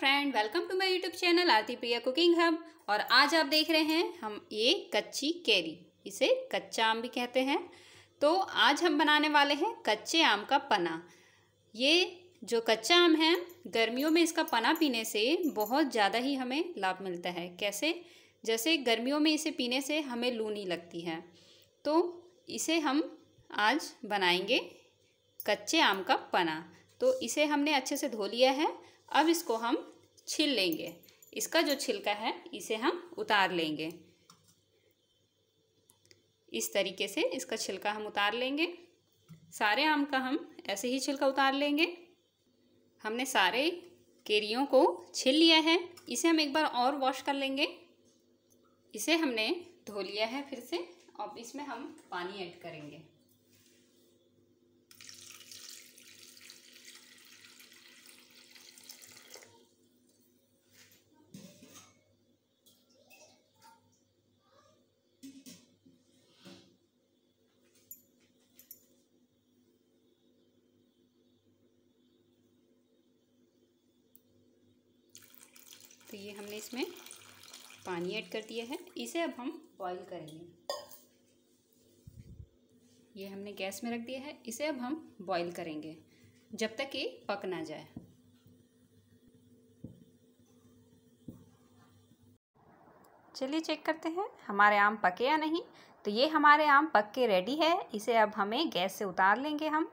friend welcome to my YouTube channel Aarti Priya cooking hub और आज आप देख रहे हैं हम ये कच्ची कैरी इसे कच्चा आम भी कहते हैं तो आज हम बनाने वाले हैं कच्चे आम का पना ये जो कच्चा आम है गर्मियों में इसका पना पीने से बहुत ज़्यादा ही हमें लाभ मिलता है कैसे जैसे गर्मियों में इसे पीने से हमें लू नहीं लगती है तो इसे हम आज बनाएंगे कच्चे आम का पना तो इसे हमने अच्छे से धो लिया है अब इसको हम छिल लेंगे इसका जो छिलका है इसे हम उतार लेंगे इस तरीके से इसका छिलका हम उतार लेंगे सारे आम का हम ऐसे ही छिलका उतार लेंगे हमने सारे केरियों को छिल लिया है इसे हम एक बार और वॉश कर लेंगे इसे हमने धो लिया है फिर से अब इसमें हम पानी ऐड करेंगे तो ये हमने इसमें पानी ऐड कर दिया है इसे अब हम बॉईल करेंगे ये हमने गैस में रख दिया है इसे अब हम बॉईल करेंगे जब तक ये पक ना जाए चलिए चेक करते हैं हमारे आम पके या नहीं तो ये हमारे आम पक के रेडी है इसे अब हमें गैस से उतार लेंगे हम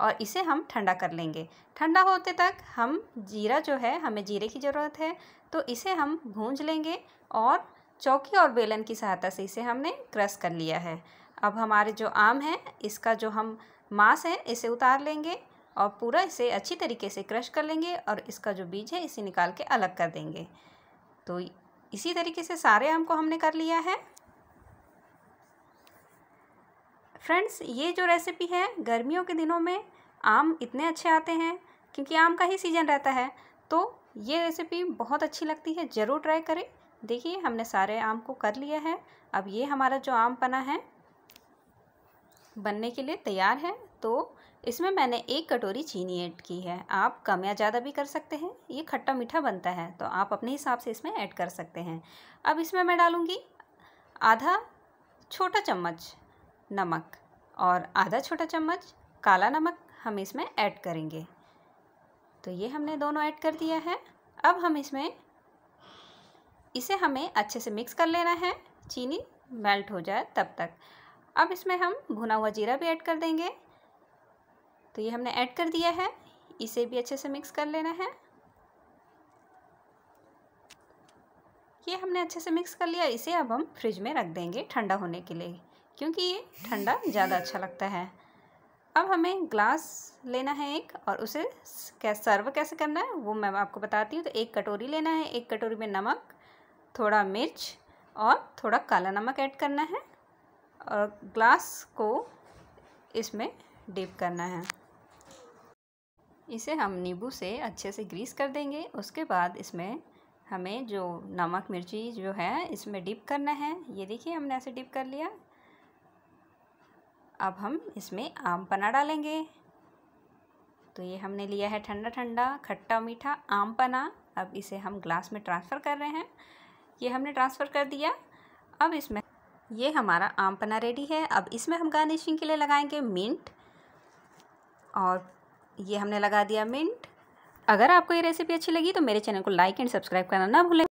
और इसे हम ठंडा कर लेंगे ठंडा होते तक हम जीरा जो है हमें जीरे की ज़रूरत है तो इसे हम भूंज लेंगे और चौकी और बेलन की सहायता से इसे हमने क्रश कर लिया है अब हमारे जो आम है इसका जो हम मांस है इसे उतार लेंगे और पूरा इसे अच्छी तरीके से क्रश कर लेंगे और इसका जो बीज है इसे निकाल के अलग कर देंगे तो इसी तरीके से सारे आम को हमने कर लिया है फ्रेंड्स ये जो रेसिपी है गर्मियों के दिनों में आम इतने अच्छे आते हैं क्योंकि आम का ही सीज़न रहता है तो ये रेसिपी बहुत अच्छी लगती है ज़रूर ट्राई करें देखिए हमने सारे आम को कर लिया है अब ये हमारा जो आम पना है बनने के लिए तैयार है तो इसमें मैंने एक कटोरी चीनी ऐड की है आप कम या ज़्यादा भी कर सकते हैं ये खट्टा मीठा बनता है तो आप अपने हिसाब से इसमें ऐड कर सकते हैं अब इसमें मैं डालूँगी आधा छोटा चम्मच नमक और आधा छोटा चम्मच काला नमक हम इसमें ऐड करेंगे तो ये हमने दोनों ऐड कर दिया है अब हम इसमें इसे हमें अच्छे से मिक्स कर लेना है चीनी मेल्ट हो जाए तब तक अब इसमें हम भुना हुआ जीरा भी ऐड कर देंगे तो ये हमने ऐड कर दिया है इसे भी अच्छे से मिक्स कर लेना है ये हमने अच्छे से मिक्स कर लिया इसे अब हम फ्रिज में रख देंगे ठंडा होने के लिए क्योंकि ये ठंडा ज़्यादा अच्छा लगता है अब हमें ग्लास लेना है एक और उसे कैसे सर्व कैसे करना है वो मैं आपको बताती हूँ तो एक कटोरी लेना है एक कटोरी में नमक थोड़ा मिर्च और थोड़ा काला नमक ऐड करना है और ग्लास को इसमें डिप करना है इसे हम नींबू से अच्छे से ग्रीस कर देंगे उसके बाद इसमें हमें जो नमक मिर्ची जो है इसमें डिप करना है ये देखिए हमने ऐसे डिप कर लिया अब हम इसमें आम पना डालेंगे तो ये हमने लिया है ठंडा ठंडा खट्टा मीठा आम पना अब इसे हम ग्लास में ट्रांसफ़र कर रहे हैं ये हमने ट्रांसफ़र कर दिया अब इसमें ये हमारा आम पना रेडी है अब इसमें हम गार्निशिंग के लिए लगाएंगे मिंट और ये हमने लगा दिया मिंट अगर आपको ये रेसिपी अच्छी लगी तो मेरे चैनल को लाइक एंड सब्सक्राइब करना ना भूलें